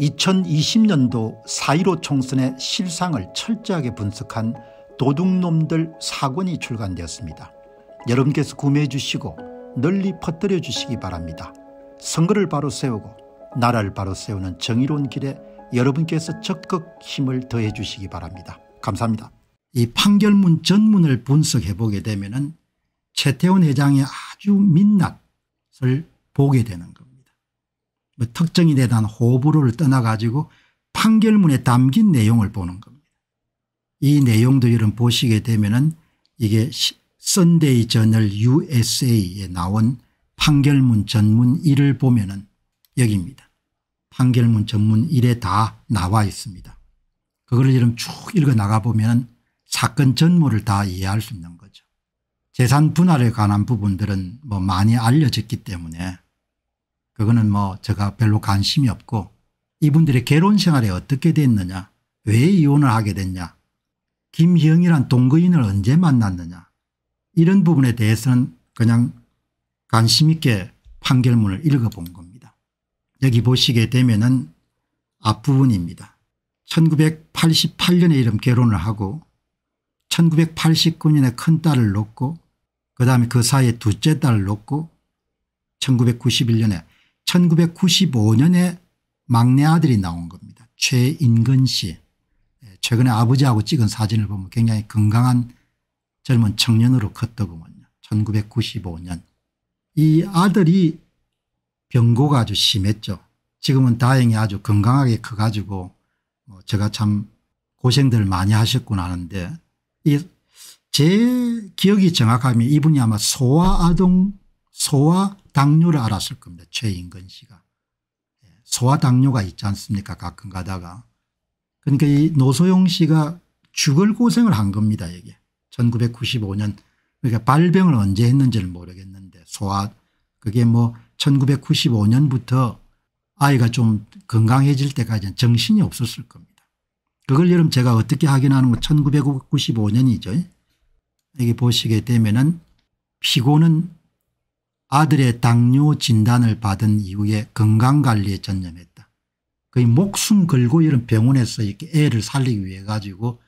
2020년도 4.15 총선의 실상을 철저하게 분석한 도둑놈들 사권이 출간되었습니다. 여러분께서 구매해 주시고 널리 퍼뜨려 주시기 바랍니다. 선거를 바로 세우고 나라를 바로 세우는 정의로운 길에 여러분께서 적극 힘을 더해 주시기 바랍니다. 감사합니다. 이 판결문 전문을 분석해 보게 되면 은 최태원 회장의 아주 민낯을 보게 되는 겁니다. 뭐 특정이 대단 호불호를 떠나 가지고 판결문에 담긴 내용을 보는 겁니다. 이 내용도 여러분 보시게 되면은 이게 선데이 저널 usa에 나온 판결문 전문 1을 보면은 여기입니다. 판결문 전문 1에 다 나와 있습니다. 그걸 여러쭉 읽어 나가 보면 사건 전모를 다 이해할 수 있는 거죠. 재산 분할에 관한 부분들은 뭐 많이 알려졌기 때문에 그거는 뭐 제가 별로 관심이 없고 이분들의 결혼 생활이 어떻게 됐느냐 왜 이혼을 하게 됐냐 김희영이란 동거인을 언제 만났느냐 이런 부분에 대해서는 그냥 관심 있게 판결문을 읽어본 겁니다. 여기 보시게 되면 은 앞부분입니다. 1988년에 이름 결혼을 하고 1989년에 큰딸을 놓고 그다음에 그 사이에 둘째 딸을 놓고 1991년에 1995년에 막내 아들이 나온 겁니다. 최인근 씨. 예, 최근에 아버지하고 찍은 사진을 보면 굉장히 건강한 젊은 청년으로 컸더구요 1995년. 이 아들이 병고가 아주 심했죠. 지금은 다행히 아주 건강하게 커가지고 뭐 제가 참 고생들 많이 하셨구나 하는데 이제 기억이 정확하면 이분이 아마 소아아동 소와 당뇨를 알았을 겁니다. 최인근 씨가. 예, 소와 당뇨가 있지 않습니까 가끔 가다가. 그러니까 이 노소영 씨가 죽을 고생을 한 겁니다. 이게 1995년 그러니까 발병을 언제 했는지를 모르겠는데 소아 그게 뭐 1995년부터 아이가 좀 건강해질 때까지는 정신이 없었을 겁니다. 그걸 여름 제가 어떻게 확인하는 건 1995년이죠. 여기 보시게 되면은 피고는 아들의 당뇨 진단을 받은 이후에 건강관리에 전념했다. 거의 목숨 걸고 이런 병원에서 이렇게 애를 살리기 위해 가지고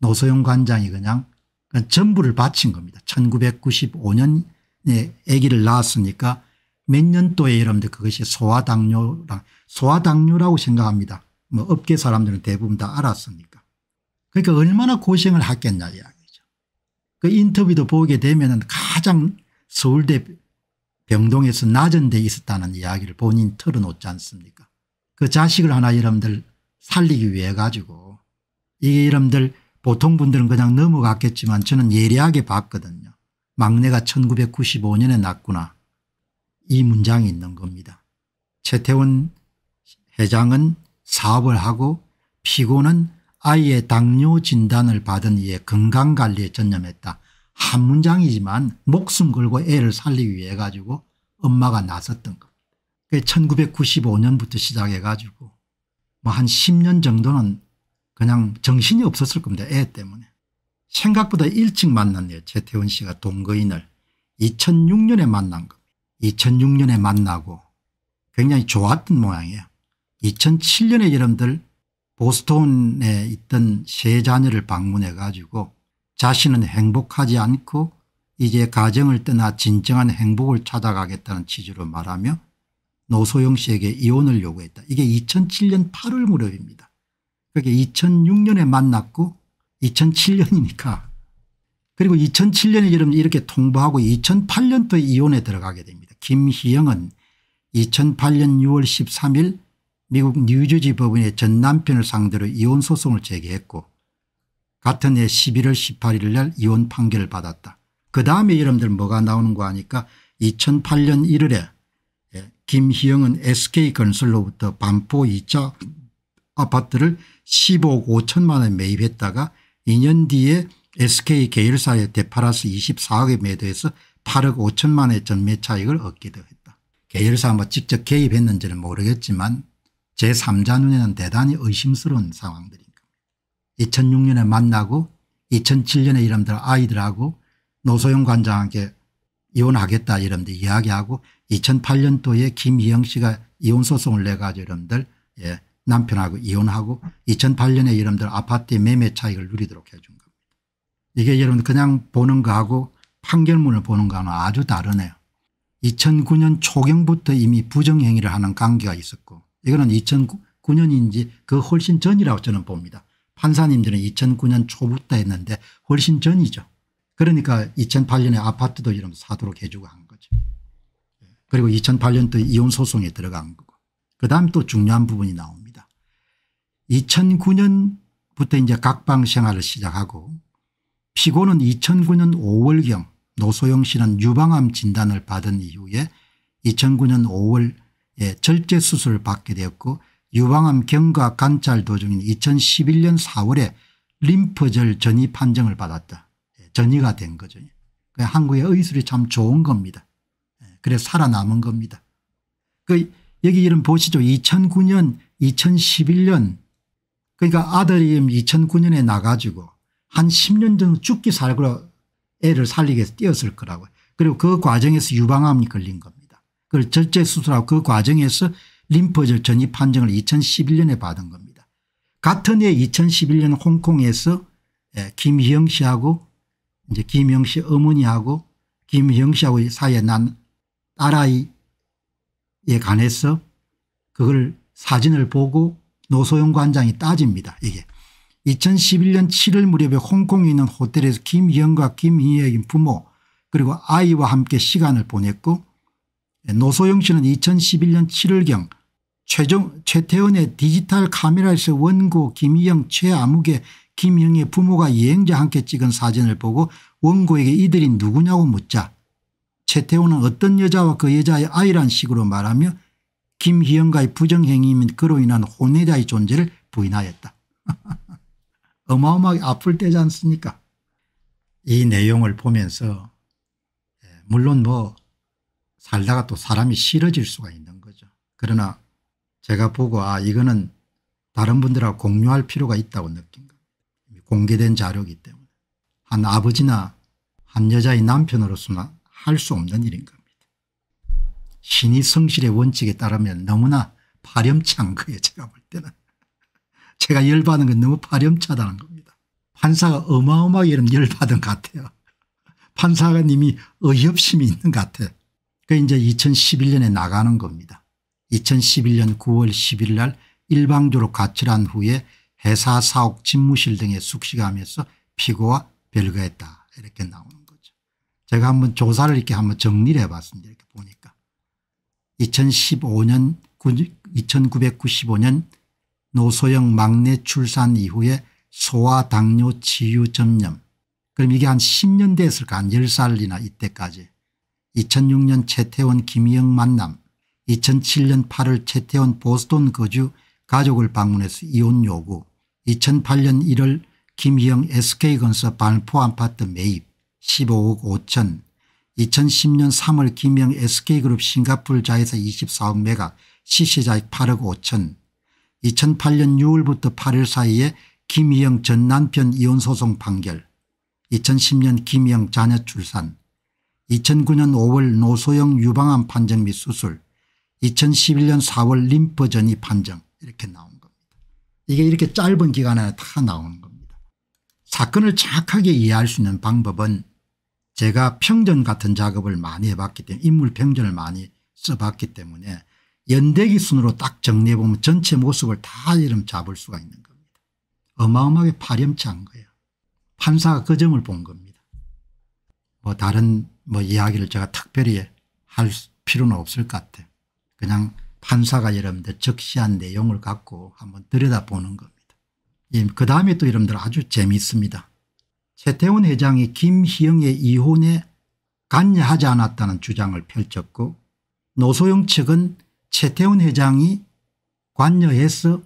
노소영 관장이 그냥, 그냥 전부를 바친 겁니다. 1995년에 아기를 낳았으니까 몇 년도에 이러면 그것이 소아당뇨랑 소아당뇨라고 생각합니다. 뭐 업계 사람들은 대부분 다 알았으니까. 그러니까 얼마나 고생을 했겠냐 이야기죠. 그 인터뷰도 보게 되면 가장 서울대 병동에서 낮은 데 있었다는 이야기를 본인 털어놓지 않습니까 그 자식을 하나 여러분들 살리기 위해 가지고 이게 여러분들 보통 분들은 그냥 넘어갔겠지만 저는 예리하게 봤거든요. 막내가 1995년에 났구나 이 문장이 있는 겁니다. 최태원 회장은 사업을 하고 피고는 아이의 당뇨 진단을 받은 이에 건강관리에 전념했다. 한 문장이지만 목숨 걸고 애를 살리기 위해 가지고 엄마가 나섰던 겁 1995년부터 시작해 가지고 뭐 한 10년 정도는 그냥 정신이 없었을 겁니다. 애 때문에. 생각보다 일찍 만났네요. 재태원 씨가 동거인을 2006년에 만난 겁 2006년에 만나고 굉장히 좋았던 모양이에요. 2007년에 여러분들 보스톤에 있던 세 자녀를 방문해 가지고 자신은 행복하지 않고 이제 가정을 떠나 진정한 행복을 찾아가겠다는 취지로 말하며 노소영 씨에게 이혼을 요구했다. 이게 2007년 8월 무렵입니다. 그게 2006년에 만났고 2007년이니까 그리고 2007년에 여러분 이렇게 통보하고 2008년도에 이혼에 들어가게 됩니다. 김희영은 2008년 6월 13일 미국 뉴저지 법원에 전 남편을 상대로 이혼 소송을 제기했고 같은 해 11월 18일 날 이혼 판결을 받았다. 그 다음에 여러분들 뭐가 나오는 거 아니까 2008년 1월에 예, 김희영은 SK건설로부터 반포 2차 아파트를 15억 5천만 원 매입했다가 2년 뒤에 SK 계열사에 대팔아서 24억에 매도해서 8억 5천만 원의 전매 차익을 얻기도 했다. 계열사 뭐 직접 개입했는지는 모르겠지만 제3자 눈에는 대단히 의심스러운 상황들입니다. 2006년에 만나고 2007년에 이름들 아이들하고 노소영 관장에게 이혼하겠다 이름들 이야기하고 2008년도에 김희영 씨가 이혼소송을 내가지고 이름들 예, 남편하고 이혼하고 2008년에 이름들 아파트 매매 차익을 누리도록 해준 겁니다. 이게 여러분 그냥 보는 거하고 판결문을 보는 거는 하고 아주 다르네요. 2009년 초경부터 이미 부정행위를 하는 관계가 있었고 이거는 2009년인지 그 훨씬 전이라고 저는 봅니다. 판사님들은 2009년 초부터 했는데 훨씬 전이죠. 그러니까 2008년에 아파트도 이름 사도록 해주고 한 거죠. 그리고 2008년 또 이혼 소송에 들어간 거고 그다음 또 중요한 부분이 나옵니다. 2009년부터 이제 각방 생활을 시작하고 피고는 2009년 5월경 노소영 씨는 유방암 진단을 받은 이후에 2009년 5월에 절제 수술을 받게 되었고 유방암 경과 관찰 도중인 2011년 4월에 림프절 전이 판정을 받았다. 예, 전이가 된 거죠. 그 한국의 의술이 참 좋은 겁니다. 예, 그래 살아남은 겁니다. 그 여기 이름 보시죠. 2009년 2011년 그러니까 아들이 2009년에 나가지고 한 10년 전 죽기 살고 애를 살리기 위해서 뛰었을 거라고요. 그리고 그 과정에서 유방암이 걸린 겁니다. 그걸 절제 수술하고 그 과정에서 림퍼절천 이 판정을 2011년에 받은 겁니다. 같은 해 2011년 홍콩에서 예, 김희영 씨하고 이제 김희영 씨 어머니하고 김희영 씨하고 사이에 난 딸아이에 관해서 그걸 사진을 보고 노소영 관장이 따집니다. 이게 2011년 7월 무렵에 홍콩에 있는 호텔에서 김희영과 김희영 부모 그리고 아이와 함께 시간을 보냈고 네, 노소영 씨는 2011년 7월경 최종, 최태원의 디지털 카메라에서 원고 김희영 최아무개 김희영의 부모가 이행자 함께 찍은 사진을 보고 원고에게 이들이 누구냐고 묻자 최태원은 어떤 여자와 그 여자의 아이란 식으로 말하며 김희영과의 부정행위 및 그로 인한 혼외자의 존재를 부인하였다. 어마어마하게 아플 때지 않습니까 이 내용을 보면서 예, 물론 뭐 살다가 또 사람이 싫어질 수가 있는 거죠. 그러나 제가 보고 아 이거는 다른 분들하고 공유할 필요가 있다고 느낀 겁니다. 공개된 자료이기 때문에 한 아버지나 한 여자의 남편으로서는 할 수 없는 일인 겁니다. 신이 성실의 원칙에 따르면 너무나 파렴치한 거예요. 제가 볼 때는. 제가 열받은 건 너무 파렴치하다는 겁니다. 판사가 어마어마하게 열받은 것 같아요. 판사님이 의협심이 있는 것 같아요. 그 이제 2011년에 나가는 겁니다. 2011년 9월 10일 날 일방적으로 가출한 후에 회사 사옥 집무실 등에 숙식하면서 피고와 별거했다 이렇게 나오는 거죠. 제가 한번 조사를 이렇게 한번 정리를 해봤습니다. 이렇게 보니까 2015년 2 9 9 5년 노소영 막내 출산 이후에 소아 당뇨 치유 점염 그럼 이게 한 10년 됐을까 한 10살이나 이때까지 2006년 채태원 김희영 만남 2007년 8월 채태원 보스턴 거주 가족을 방문해서 이혼 요구 2008년 1월 김희영 SK건설 반포 아파트 매입 15억 5천 2010년 3월 김영 희 SK그룹 싱가폴 자회사 24억 메가 시세자익 8억 5천 2008년 6월부터 8월 사이에 김희영 전 남편 이혼소송 판결 2010년 김희영 자녀 출산 2009년 5월 노소영 유방암 판정 및 수술 2011년 4월 림퍼전이 판정 이렇게 나온 겁니다. 이게 이렇게 짧은 기간 안에 다 나오는 겁니다. 사건을 정확하게 이해할 수 있는 방법은 제가 평전 같은 작업을 많이 해봤기 때문에 인물 평전을 많이 써봤기 때문에 연대기 순으로 딱 정리해보면 전체 모습을 다 이름 잡을 수가 있는 겁니다. 어마어마하게 파렴치한 거예요. 판사가 그 점을 본 겁니다. 뭐 다른 뭐 이야기를 제가 특별히 할 필요는 없을 것 같아요. 그냥 판사가 여러분들 적시한 내용을 갖고 한번 들여다보는 겁니다. 예, 그 다음에 또 여러분들 아주 재미있습니다. 최태원 회장이 김희영의 이혼에 관여하지 않았다는 주장을 펼쳤고 노소영 측은 최태원 회장이 관여해서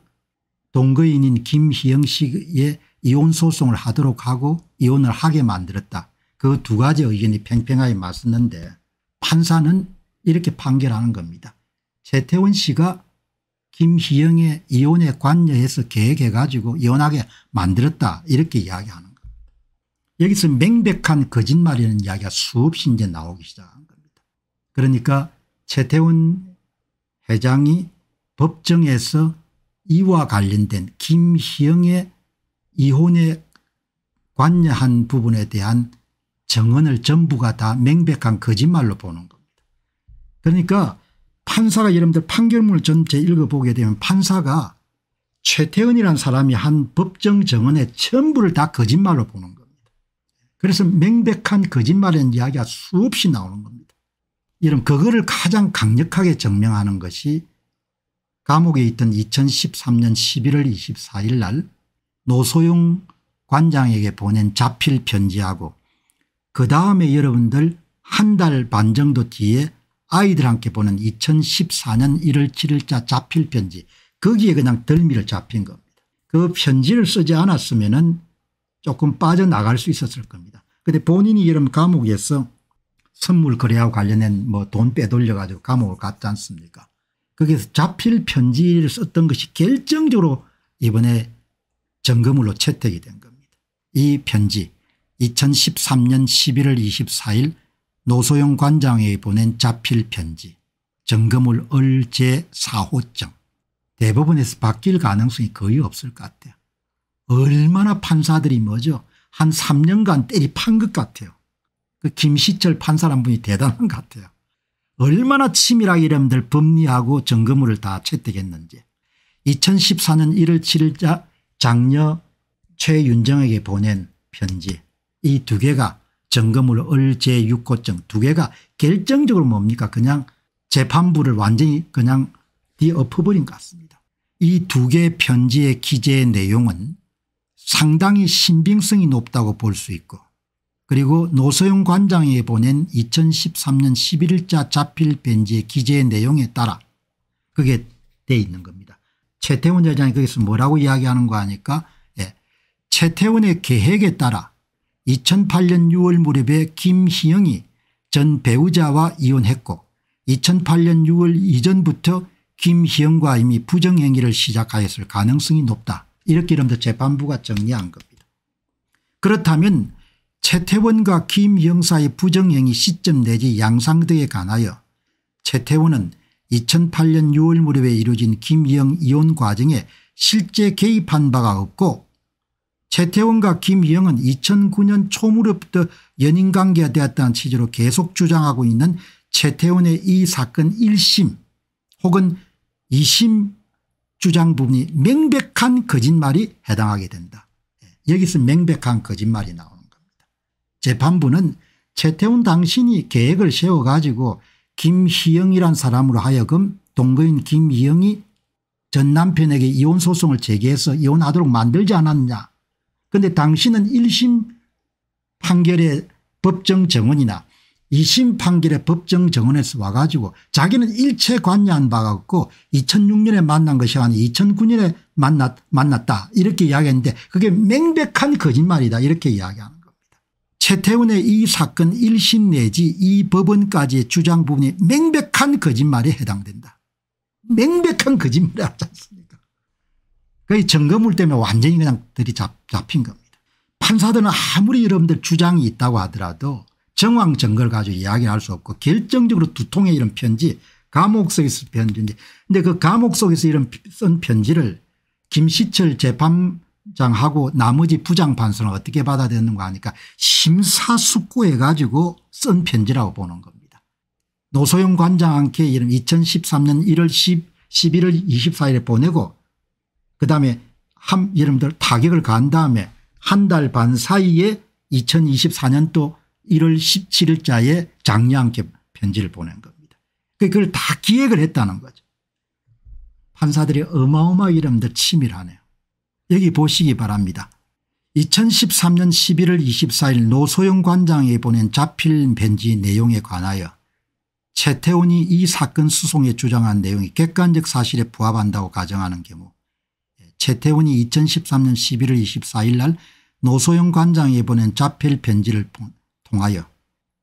동거인인 김희영 씨의 이혼 소송을 하도록 하고 이혼을 하게 만들었다. 그두 가지 의견이 팽팽하게 맞섰는데 판사는 이렇게 판결하는 겁니다. 최태원 씨가 김희영의 이혼에 관여해서 계획해가지고 이혼하게 만들었다 이렇게 이야기하는 겁니다. 여기서 맹백한 거짓말이라는 이야기가 수없이 이제 나오기 시작한 겁니다. 그러니까 최태원 회장이 법정에서 이와 관련된 김희영의 이혼에 관여한 부분에 대한 정언을 전부가 다 맹백한 거짓말로 보는 겁니다. 그러니까 판사가 여러분들 판결문을 전체 읽어보게 되면 판사가 최태은이라는 사람이 한 법정 정언의 전부를 다 거짓말로 보는 겁니다. 그래서 맹백한 거짓말이라는 이야기가 수없이 나오는 겁니다. 이런 그거를 가장 강력하게 증명하는 것이 감옥에 있던 2013년 11월 24일 날 노소용 관장에게 보낸 자필 편지하고 그 다음에 여러분들 한 달 반 정도 뒤에 아이들한테 보는 2014년 1월 7일자 자필 편지 거기에 그냥 덜미를 잡힌 겁니다. 그 편지를 쓰지 않았으면 은 조금 빠져나갈 수 있었을 겁니다. 근데 본인이 이런 감옥에서 선물 거래하고 관련된 뭐돈 빼돌려 가지고 감옥을 갔지 않습니까 거기서 자필 편지를 썼던 것이 결정적으로 이번에 점검으로 채택이 된 겁니다. 이 편지 2013년 11월 24일 노소영 관장에게 보낸 자필 편지 점검을 얼 제4호증 대법원에서 바뀔 가능성이 거의 없을 것 같아요. 얼마나 판사들이 뭐죠 한 3년간 때리 판 것 같아요. 그 김시철 판사란 분이 대단한 것 같아요. 얼마나 치밀하게 이름들 법리하고 점검을 다 채택했는지 2014년 1월 7일 자 장녀 최윤정에게 보낸 편지 이두 개가 점검으로 을제 6호증두 개가 결정적으로 뭡니까 그냥 재판부를 완전히 그냥 뒤엎어버린 것 같습니다. 이 두개의 편지의 기재의 내용은 상당히 신빙성이 높다고 볼 수 있고 그리고 노소영 관장이 보낸 2013년 11일자 자필 편지의 기재의 내용에 따라 그게 돼 있는 겁니다. 최태원 회장이 거기서 뭐라고 이야기하는 거 아니까 예. 최태원의 계획에 따라 2008년 6월 무렵에 김희영이 전 배우자와 이혼했고 2008년 6월 이전부터 김희영과 이미 부정행위를 시작하였을 가능성이 높다. 이렇게 여러분들 재판부가 정리한 겁니다. 그렇다면 최태원과 김희영 사이 부정행위 시점 내지 양상등에 관하여 최태원은 2008년 6월 무렵에 이루어진 김희영 이혼 과정에 실제 개입한 바가 없고 최태원과 김희영은 2009년 초무렵부터 연인관계가 되었다는 취지로 계속 주장하고 있는 최태원의 이 사건 1심 혹은 2심 주장 부분이 명백한 거짓말이 해당하게 된다. 예, 여기서 명백한 거짓말이 나오는 겁니다. 재판부는 최태훈 당신이 계획을 세워가지고 김희영이란 사람으로 하여금 동거인 김희영이 전 남편에게 이혼소송을 제기해서 이혼하도록 만들지 않았냐 그런데 당신은 1심 판결의 법정 정원이나 2심 판결의 법정 정원에서 와가지고 자기는 일체 관여한 바가 없고 2006년에 만난 것이 아니 2009년에 만났, 만났다 이렇게 이야기했는데 그게 맹백한 거짓말이다 이렇게 이야기하는 겁니다. 최태훈의 이 사건 1심 내지 이 법원까지의 주장 부분이 맹백한 거짓말에 해당된다. 맹백한 거짓말이 하지 않습니까 그의 점거물 때문에 완전히 그냥 들이잡 잡힌 겁니다. 판사들은 아무리 여러분들 주장이 있다고 하더라도 정황 증거를 가지고 이야기할 수 없고 결정적으로 두통의 이런 편지 감옥 속에서 편지인데 근데 그 감옥 속에서 이런 쓴 편지를 김시철 재판장하고 나머지 부장판사는 어떻게 받아들였는가 하니까 심사숙고해 가지고 쓴 편지라고 보는 겁니다. 노소영 관장한테 이런 2013년 1월 10, 11월 24일에 보내고 그다음에 함 여러분들 타격을 간 다음에 한 달 반 사이에 2024년도 1월 17일자에 장량께 편지를 보낸 겁니다. 그 그걸 다 기획을 했다는 거죠. 판사들이 어마어마한 이름들 치밀하네요. 여기 보시기 바랍니다. 2013년 11월 24일 노소영 관장에 보낸 자필 편지 내용에 관하여 최태원이 이 사건 수송에 주장한 내용이 객관적 사실에 부합한다고 가정하는 경우 최태원이 2013년 11월 24일 날 노소영 관장에 보낸 자필 편지를 통하여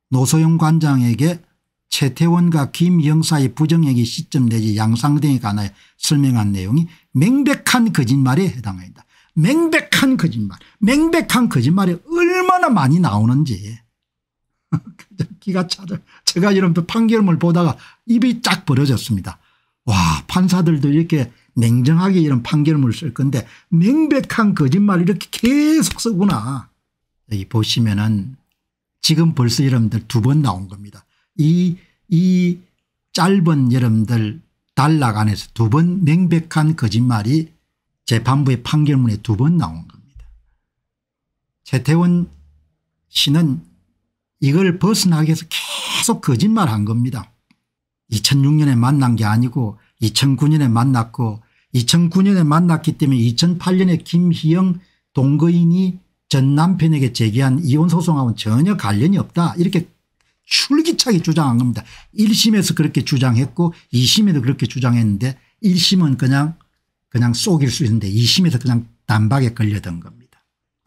노소영 관장에게 최태원과 김영사의 부정행위 시점 내지 양상 등에 관하여 설명한 내용이 맹백한 거짓말에 해당합니다. 맹백한 거짓말 맹백한 거짓말이 얼마나 많이 나오는지 기가 차들 제가 이런 판결문 보다가 입이 쫙 벌어졌습니다. 와 판사들도 이렇게 냉정하게 이런 판결문을 쓸 건데 명백한 거짓말 이렇게 계속 쓰구나. 여기 보시면은 지금 벌써 여러분들 두 번 나온 겁니다. 이, 이 짧은 여러분들 단락 안에서 두 번 명백한 거짓말이 재판부의 판결문에 두 번 나온 겁니다. 최태원 씨는 이걸 벗어나기 위해서 계속 거짓말한 겁니다. 2006년에 만난 게 아니고 2009년에 만났고 2009년에 만났기 때문에 2008년에 김희영 동거인이 전 남편에게 제기한 이혼소송하고는 전혀 관련이 없다 이렇게 출기차게 주장한 겁니다. 1심에서 그렇게 주장했고 2심에도 그렇게 주장했는데 1심은 그냥 그냥 속일 수 있는데 2심에서 그냥 단박에 걸려든 겁니다.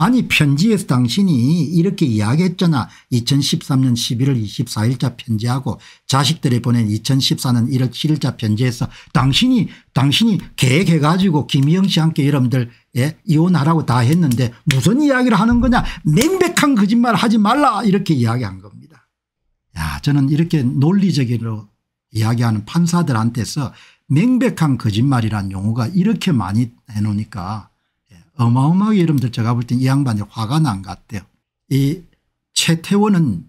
아니 편지에서 당신이 이렇게 이야기했잖아. 2013년 11월 24일자 편지하고 자식들이 보낸 2014년 1월 7일자 편지에서 당신이 당신이 계획해가지고 김희영 씨 함께 여러분들 예? 이혼하라고 다 했는데 무슨 이야기를 하는 거냐 맹백한 거짓말 하지 말라 이렇게 이야기한 겁니다. 야 저는 이렇게 논리적으로 이야기하는 판사들한테서 맹백한 거짓말이란 용어가 이렇게 많이 해놓으니까 어마어마하게 여러분들 제가 볼 땐 이 양반이 화가 난 것 같아요. 이 최태원은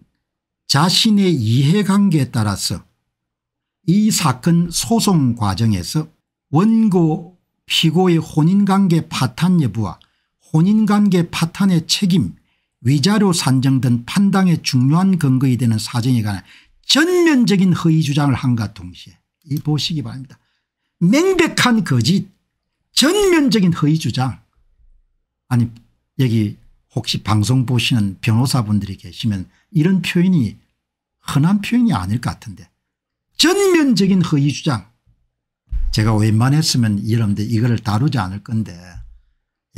자신의 이해관계에 따라서 이 사건 소송 과정에서 원고 피고의 혼인관계 파탄 여부와 혼인관계 파탄의 책임 위자료 산정 등 판단의 중요한 근거이 되는 사정에 관한 전면적인 허위 주장을 한과 동시에 이 보시기 바랍니다. 명백한 거짓 전면적인 허위 주장 아니 여기 혹시 방송 보시는 변호사분들이 계시면 이런 표현이 흔한 표현이 아닐 것 같은데 전면적인 허위 주장 제가 웬만했으면 여러분들 이거를 다루지 않을 건데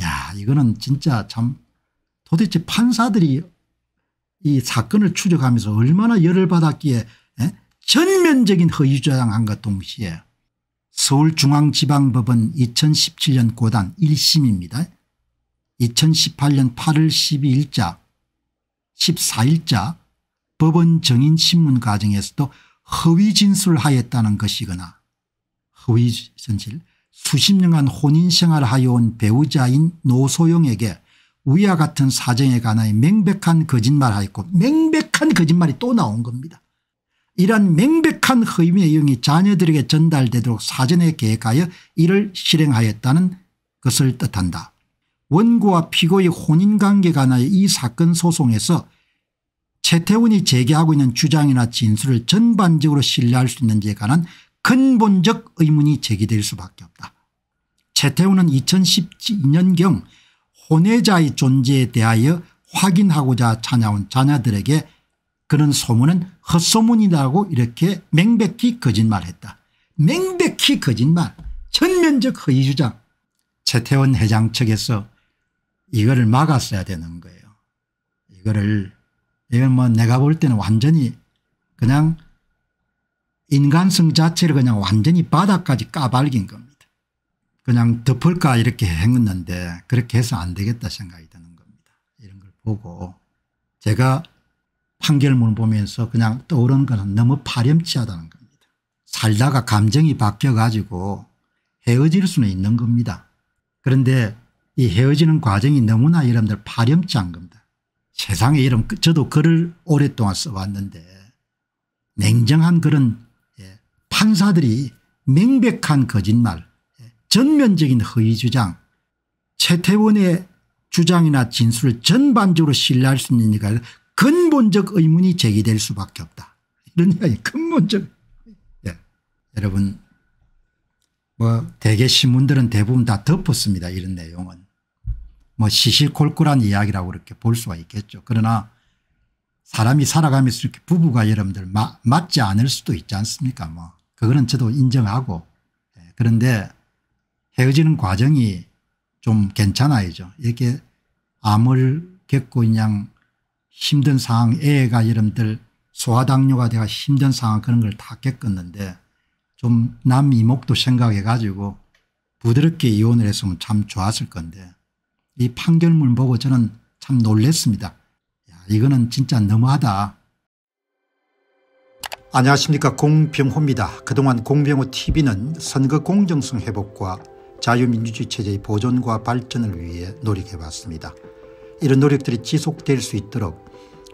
야 이거는 진짜 참 도대체 판사들이 이 사건을 추적하면서 얼마나 열을 받았기에 에? 전면적인 허위 주장한과 동시에 서울중앙지방법원 2017년 고단 1심입니다. 2018년 8월 12일자 14일자 법원 정인 신문 과정에서도 허위 진술하였다는 을 것이거나 허위 진실 수십 년간 혼인생활하여 을온 배우자인 노소영에게 위와 같은 사정에 관하여 명백한 거짓말하였고 명백한 거짓말이 또 나온 겁니다. 이러 명백한 허위 내용이 자녀들에게 전달되도록 사전에 계획하여 이를 실행하였다는 것을 뜻한다. 원고와 피고의 혼인관계 관하여 이 사건 소송에서 최태훈이 제기하고 있는 주장이나 진술을 전반적으로 신뢰할 수 있는지에 관한 근본적 의문이 제기될 수밖에 없다. 최태훈은 2012년경 혼외자의 존재에 대하여 확인하고자 찾아온 자녀들에게 그런 소문은 헛소문이라고 이렇게 맹백히 거짓말했다. 맹백히 거짓말 전면적 허위주장 최태원 회장 측에서 이거를 막았어야 되는 거예요. 이거를 이건 뭐 내가 볼 때는 완전히 그냥 인간성 자체를 그냥 완전히 바닥까지 까발긴 겁니다. 그냥 덮을까 이렇게 했는데 그렇게 해서 안 되겠다 생각이 드는 겁니다. 이런 걸 보고 제가 판결문 보면서 그냥 떠오른 것은 너무 파렴치하다는 겁니다. 살다가 감정이 바뀌어 가지고 헤어질 수는 있는 겁니다. 그런데 이 헤어지는 과정이 너무나 여러분들 파렴치한 겁니다. 세상에 이런 그, 저도 글을 오랫동안 써왔는데 냉정한 그런 예, 판사들이 명백한 거짓말 예, 전면적인 허위주장 최태원의 주장이나 진술을 전반적으로 신뢰할 수 있는 이가 근본적 의문이 제기될 수밖에 없다. 이런 이야기 근본적 예. 여러분 뭐 대개 신문들은 대부분 다 덮었습니다. 이런 내용은. 뭐 시시콜콜한 이야기라고 그렇게 볼 수가 있겠죠. 그러나 사람이 살아가면서 이렇게 부부가 여러분들 마, 맞지 않을 수도 있지 않습니까 뭐 그거는 저도 인정하고 예, 그런데 헤어지는 과정이 좀 괜찮아야죠. 이렇게 암을 겪고 그냥 힘든 상황 애가 여러분들 소아당뇨가 돼가 힘든 상황 그런 걸 다 겪었는데 좀 남이목도 생각해 가지고 부드럽게 이혼을 했으면 참 좋았을 건데 이 판결문 보고 저는 참 놀랬습니다. 야, 이거는 진짜 너무하다. 안녕하십니까 공병호입니다. 그동안 공병호TV는 선거 공정성 회복과 자유민주주의 체제의 보존과 발전을 위해 노력해봤습니다 이런 노력들이 지속될 수 있도록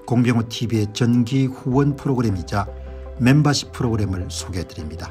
공병호TV의 전기 후원 프로그램이자 멤버십 프로그램을 소개해드립니다.